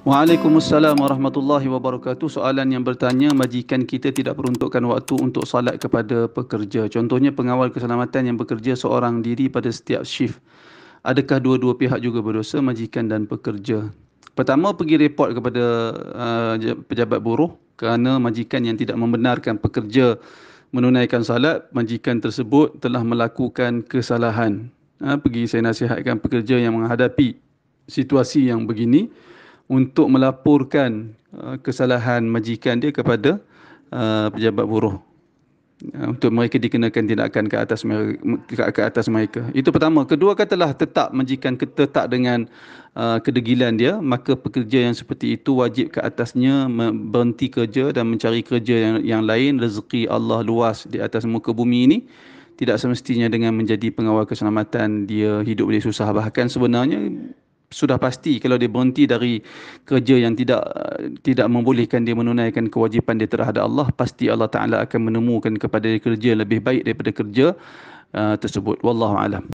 Waalaikumsalam warahmatullahi wabarakatuh. Soalan yang bertanya, majikan kita tidak peruntukkan waktu untuk salat kepada pekerja. Contohnya pengawal keselamatan yang bekerja seorang diri pada setiap shift. Adakah dua-dua pihak juga berdosa, majikan dan pekerja? Pertama, pergi report kepada uh, pejabat buruh kerana majikan yang tidak membenarkan pekerja menunaikan salat, majikan tersebut telah melakukan kesalahan. Ha, pergi saya nasihatkan pekerja yang menghadapi situasi yang begini untuk melaporkan uh, kesalahan majikan dia kepada uh, pejabat buruh uh, untuk mereka dikenakan tindakan ke atas mereka, ke atas mereka. Itu pertama. Kedua katalah tetap majikan tetap dengan uh, kedegilan dia, maka pekerja yang seperti itu wajib ke atasnya berhenti kerja dan mencari kerja yang, yang lain. Rezeki Allah luas di atas muka bumi ini tidak semestinya dengan menjadi pengawal keselamatan dia hidup dia susah bahkan sebenarnya sudah pasti kalau dia berhenti dari kerja yang tidak tidak membolehkan dia menunaikan kewajipan dia terhadap Allah pasti Allah Taala akan menemukan kepada dia kerja yang lebih baik daripada kerja uh, tersebut wallahu alam